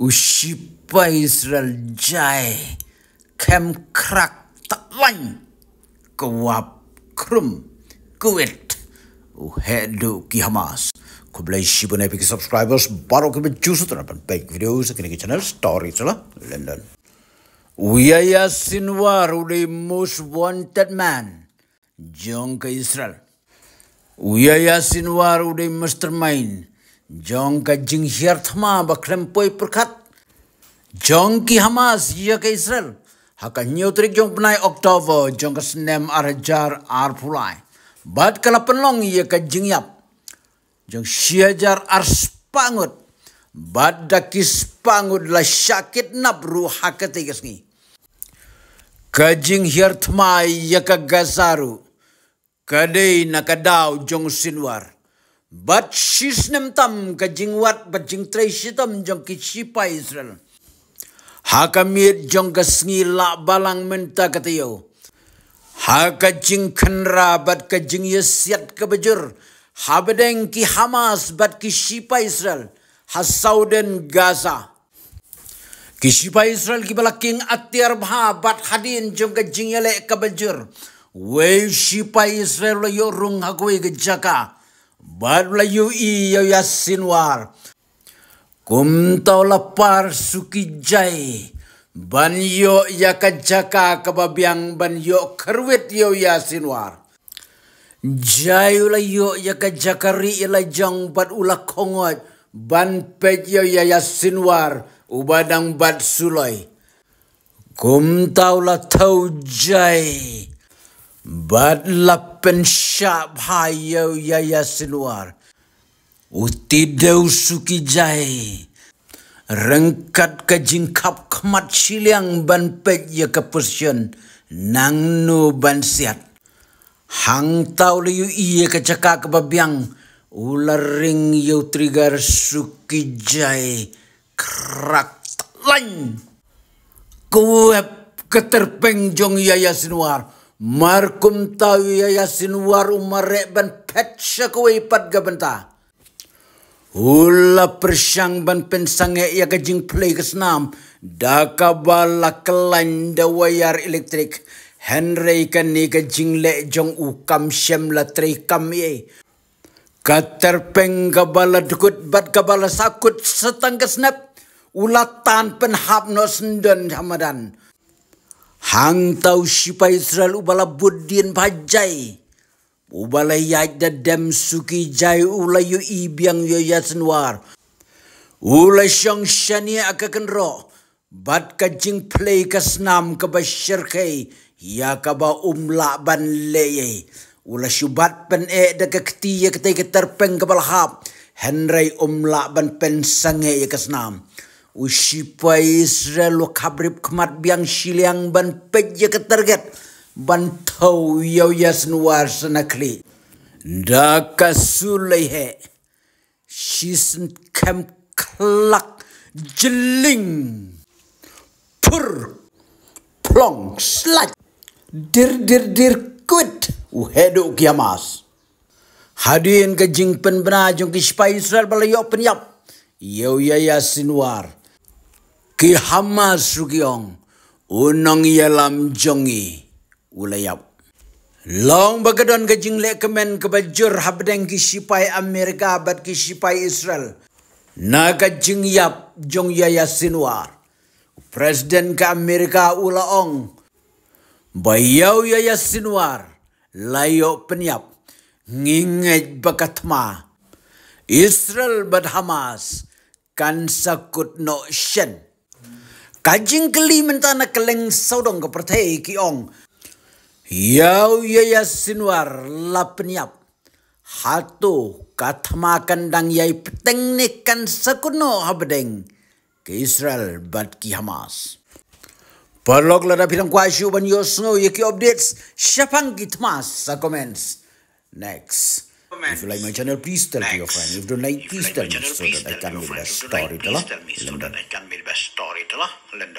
Ushipa Israel Jai Kem Krak Taklan Kewap Krum Kuwait Uhedu Ki Hamas Kublai Shibun Epic Subscribers Baru kami justru terdapat baik video sekini ke channel Story Salah London Uyaya Sinwar Uli Most Wanted Man Jong ke Israel Uyaya Sinwar Uli Mastermind jong ka jing hiar thma ba khlem poi prakhat jong ki hamas ya ka israel Hakak nyutrik jong pnai october jong ka snem arjar ar phulai bat kala penlong ya ka jing yap jong siajar ar spangut bat dakis pangut la sakit nap ru kesni. gasni kajing hiar thma ya ka gazaru kadai nakadau jong sinwar shish nem tam ka wat ba jing trai shitam jong ki shipa Israel. Hakamir jong ka sngi la balang menta katiyo. Haka jing khanra bat ka jing siat ka bajur. Habedeng ki Hamas bat ki shipa Israel. Hasauden Gaza. Ki shipa Israel ki king atiar bha bat hadin jong ka jing le ka bajur. Wei shipa Israel yo rung hakwe gejaka. Bad layu i yau yasin war. Kum tau par suki jai. Ban yo yaka jaka kababiang ban yo kerwet yo yasin war. Jai ula yo yaka jakari ila jang bad ula kongot. Ban pej yo ya yasin war. Ubadang bad suloi. Kum tau la tau jai. Bad lappen sharp hayo yaya siluar. Utide usuki jahe. Rengkat kajingkap kemat siliang ban pet ya kepusian. Nang nu ban siat. Hang tau liu iya kecaka babiang, Ular ring yau trigar suki jai, Krak lain. Kuep keterpengjong yaya siluar. Markum tawi ya yasin war umar ban petsa ko ipat gabenta. Hula persyang ban pensange ya kajing play kesnam. Daka bala kelan wayar elektrik. Henry kan ni kajing le jong ukam syem la tri kam ye. gabala dukut bat gabala sakut setang kesnap. Ulatan penhap no sendan hamadan. Hang tau sipa Israel ubala buddin pajai. Ubala yajda dem suki jai ula yu ibiang yu yasenwar. Ula syang syani akakan roh. Bat kajing play kasnam kaba syirkai. Ya kaba umla ban leye. Ula syubat pen e da kakti ya ketai keterpeng kaba lahap. Henry umla ban pen sange ya kasnam. Usipa Israel lo kabrib kemat biang siliang ban peja ke target. Ban tau yau yasin war senakli. Daka sulaihe. Shisen kem kelak jeling. Pur. Plong slat. Dir dir dir kuit. Uhedu kiamas. Hadirin ke jingpen benajung kispa Israel balayok penyap. Yau ya yasin war ki hama sugiong unong yelam jongi ulayap. Long bagadon ke jingle kemen kebajur habdeng ki sipai Amerika bad ki sipai Israel. Naga jingyap jong yaya sinwar. Presiden ke Amerika ulaong. Bayau yaya sinwar. Layo penyap. Nginget bakatma. Israel bad Hamas. Kan sakut no shen kajing keli mentana keleng saudong ke Ki Ong. Yau yaya sinwar lapniap. Hatu kathma dang yai peteng nekan sakuno habedeng ke Israel bat ki Hamas. Perlok lada pirang kwasyu ban yosno yeki updates syapang ki Tmas sa comments. Next. If you like my channel, please tell Next. to your friend. If you don't like, please, Like, please tell me so that I can be the best storyteller.